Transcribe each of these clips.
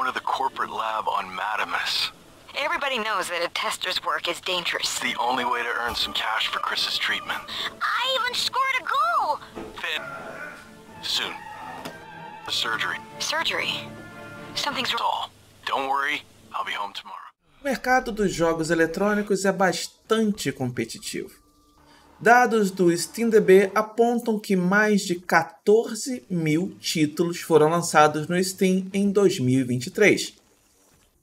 one of the corporate lab on Madamus. Everybody knows that a tester's work is dangerous. It's the only way to earn some cash for Chris's treatment. I even scored a goal! Fit. Soon. The surgery. Surgery? Something's wrong. Don't worry, I'll be home tomorrow. O mercado dos jogos eletrônicos é bastante competitivo. Dados do SteamDB apontam que mais de 14 mil títulos foram lançados no Steam em 2023.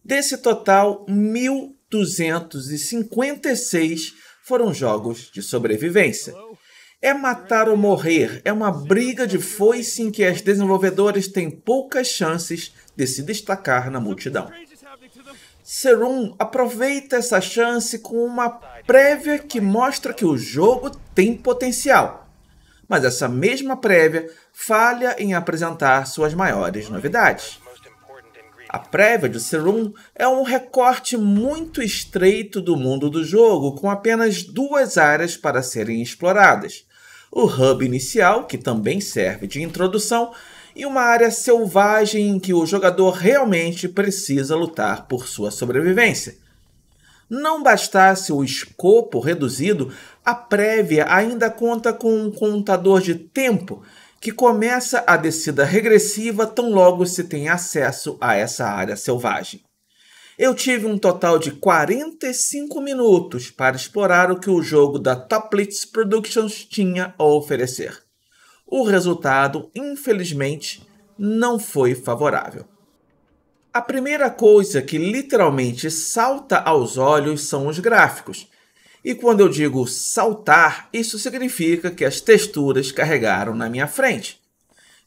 Desse total, 1.256 foram jogos de sobrevivência. É matar ou morrer, é uma briga de foice em que as desenvolvedoras têm poucas chances de se destacar na multidão. Serum aproveita essa chance com uma prévia que mostra que o jogo tem potencial. Mas essa mesma prévia falha em apresentar suas maiores novidades. A prévia de Serum é um recorte muito estreito do mundo do jogo, com apenas duas áreas para serem exploradas. O hub inicial, que também serve de introdução, e uma área selvagem em que o jogador realmente precisa lutar por sua sobrevivência. Não bastasse o escopo reduzido, a prévia ainda conta com um contador de tempo que começa a descida regressiva tão logo se tem acesso a essa área selvagem. Eu tive um total de 45 minutos para explorar o que o jogo da Toplitz Productions tinha a oferecer o resultado, infelizmente, não foi favorável. A primeira coisa que literalmente salta aos olhos são os gráficos. E quando eu digo saltar, isso significa que as texturas carregaram na minha frente.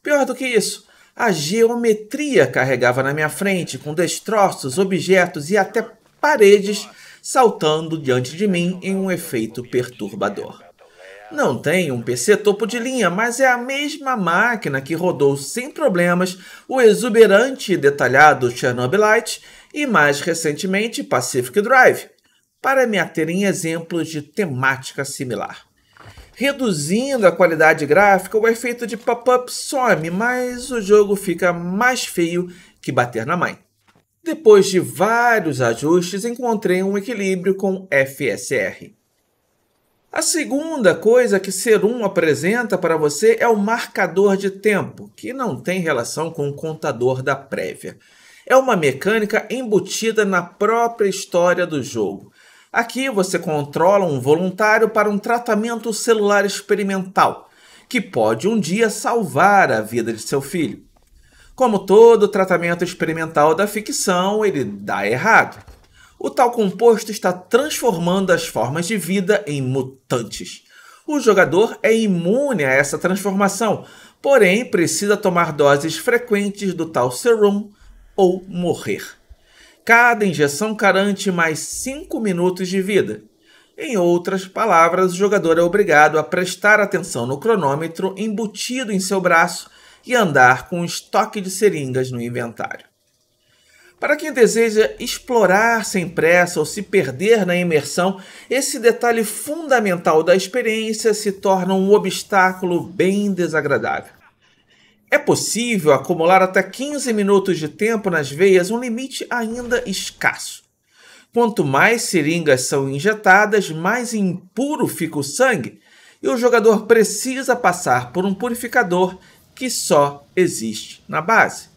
Pior do que isso, a geometria carregava na minha frente, com destroços, objetos e até paredes saltando diante de mim em um efeito perturbador. Não tem um PC topo de linha, mas é a mesma máquina que rodou sem problemas o exuberante e detalhado Chernobylite e, mais recentemente, Pacific Drive, para me ater em exemplos de temática similar. Reduzindo a qualidade gráfica, o efeito de pop-up some, mas o jogo fica mais feio que bater na mãe. Depois de vários ajustes, encontrei um equilíbrio com FSR. A segunda coisa que Serum apresenta para você é o marcador de tempo, que não tem relação com o contador da prévia. É uma mecânica embutida na própria história do jogo. Aqui você controla um voluntário para um tratamento celular experimental, que pode um dia salvar a vida de seu filho. Como todo tratamento experimental da ficção, ele dá errado. O tal composto está transformando as formas de vida em mutantes. O jogador é imune a essa transformação, porém precisa tomar doses frequentes do tal serum ou morrer. Cada injeção garante mais 5 minutos de vida. Em outras palavras, o jogador é obrigado a prestar atenção no cronômetro embutido em seu braço e andar com um estoque de seringas no inventário. Para quem deseja explorar sem pressa ou se perder na imersão, esse detalhe fundamental da experiência se torna um obstáculo bem desagradável. É possível acumular até 15 minutos de tempo nas veias, um limite ainda escasso. Quanto mais seringas são injetadas, mais impuro fica o sangue e o jogador precisa passar por um purificador que só existe na base.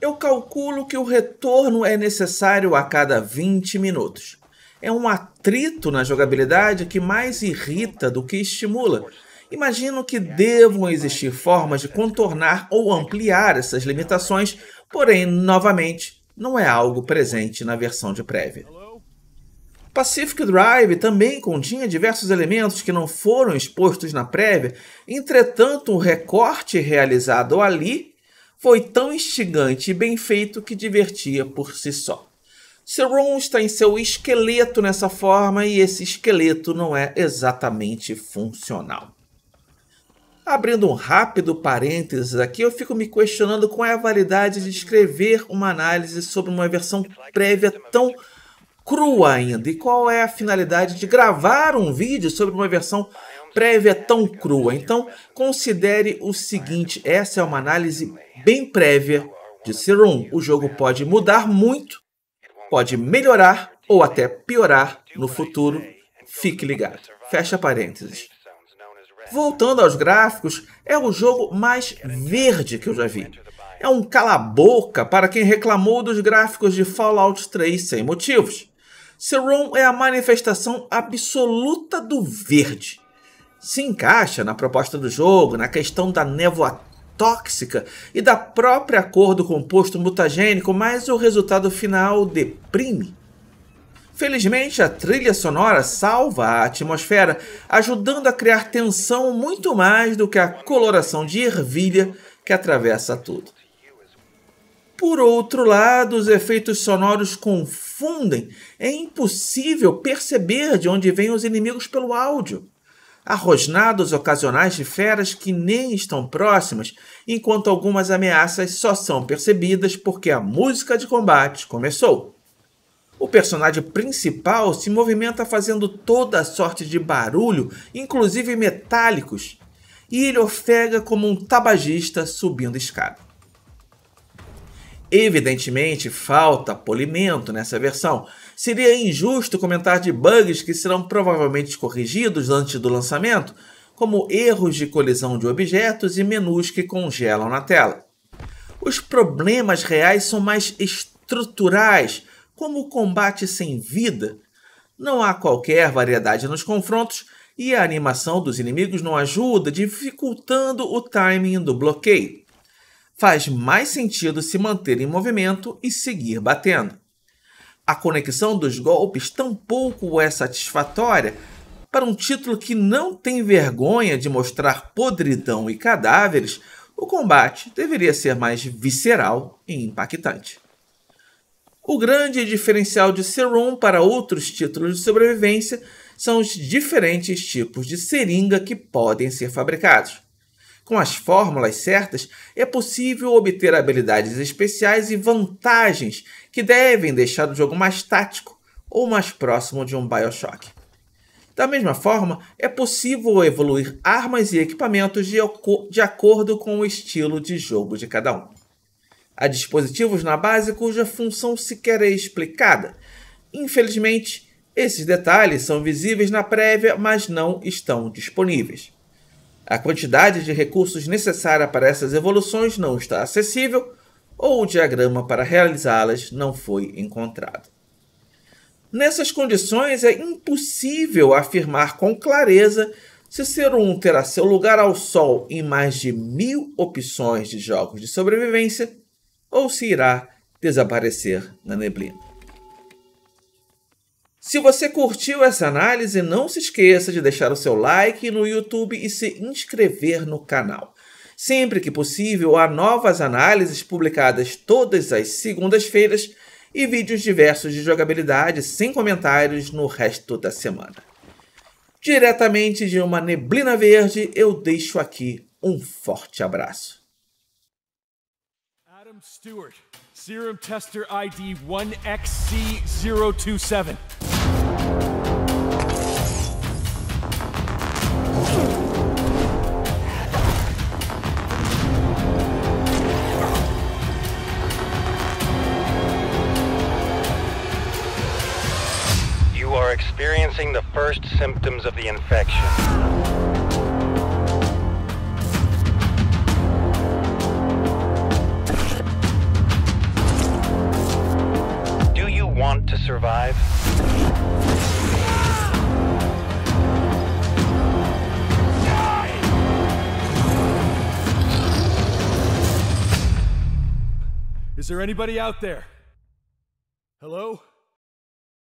Eu calculo que o retorno é necessário a cada 20 minutos. É um atrito na jogabilidade que mais irrita do que estimula. Imagino que devam existir formas de contornar ou ampliar essas limitações, porém, novamente, não é algo presente na versão de prévia. Pacific Drive também continha diversos elementos que não foram expostos na prévia, entretanto, o recorte realizado ali foi tão instigante e bem feito que divertia por si só. Seron está em seu esqueleto nessa forma e esse esqueleto não é exatamente funcional. Abrindo um rápido parênteses aqui, eu fico me questionando qual é a validade de escrever uma análise sobre uma versão prévia tão crua ainda e qual é a finalidade de gravar um vídeo sobre uma versão prévia tão crua. Então, considere o seguinte: essa é uma análise bem prévia de Serum. O jogo pode mudar muito, pode melhorar ou até piorar no futuro. Fique ligado. Fecha parênteses. Voltando aos gráficos, é o jogo mais verde que eu já vi. É um cala-boca para quem reclamou dos gráficos de Fallout 3 sem motivos. Serum é a manifestação absoluta do verde se encaixa na proposta do jogo, na questão da névoa tóxica e da própria cor do composto mutagênico, mas o resultado final deprime. Felizmente, a trilha sonora salva a atmosfera, ajudando a criar tensão muito mais do que a coloração de ervilha que atravessa tudo. Por outro lado, os efeitos sonoros confundem. É impossível perceber de onde vêm os inimigos pelo áudio arrosnados ocasionais de feras que nem estão próximas, enquanto algumas ameaças só são percebidas porque a música de combate começou. O personagem principal se movimenta fazendo toda sorte de barulho, inclusive metálicos, e ele ofega como um tabagista subindo escada. Evidentemente, falta polimento nessa versão. Seria injusto comentar de bugs que serão provavelmente corrigidos antes do lançamento, como erros de colisão de objetos e menus que congelam na tela. Os problemas reais são mais estruturais, como o combate sem vida. Não há qualquer variedade nos confrontos e a animação dos inimigos não ajuda, dificultando o timing do bloqueio faz mais sentido se manter em movimento e seguir batendo. A conexão dos golpes tampouco é satisfatória para um título que não tem vergonha de mostrar podridão e cadáveres, o combate deveria ser mais visceral e impactante. O grande diferencial de Serum para outros títulos de sobrevivência são os diferentes tipos de seringa que podem ser fabricados. Com as fórmulas certas, é possível obter habilidades especiais e vantagens que devem deixar o jogo mais tático ou mais próximo de um Bioshock. Da mesma forma, é possível evoluir armas e equipamentos de, de acordo com o estilo de jogo de cada um. Há dispositivos na base cuja função sequer é explicada. Infelizmente, esses detalhes são visíveis na prévia, mas não estão disponíveis. A quantidade de recursos necessária para essas evoluções não está acessível ou o diagrama para realizá-las não foi encontrado. Nessas condições, é impossível afirmar com clareza se ser um terá seu lugar ao sol em mais de mil opções de jogos de sobrevivência ou se irá desaparecer na neblina. Se você curtiu essa análise, não se esqueça de deixar o seu like no YouTube e se inscrever no canal. Sempre que possível, há novas análises publicadas todas as segundas-feiras e vídeos diversos de jogabilidade sem comentários no resto da semana. Diretamente de uma neblina verde, eu deixo aqui um forte abraço. Adam Stewart, Serum Tester ID 1XC027. You are experiencing the first symptoms of the infection. want to survive? Is there anybody out there? Hello?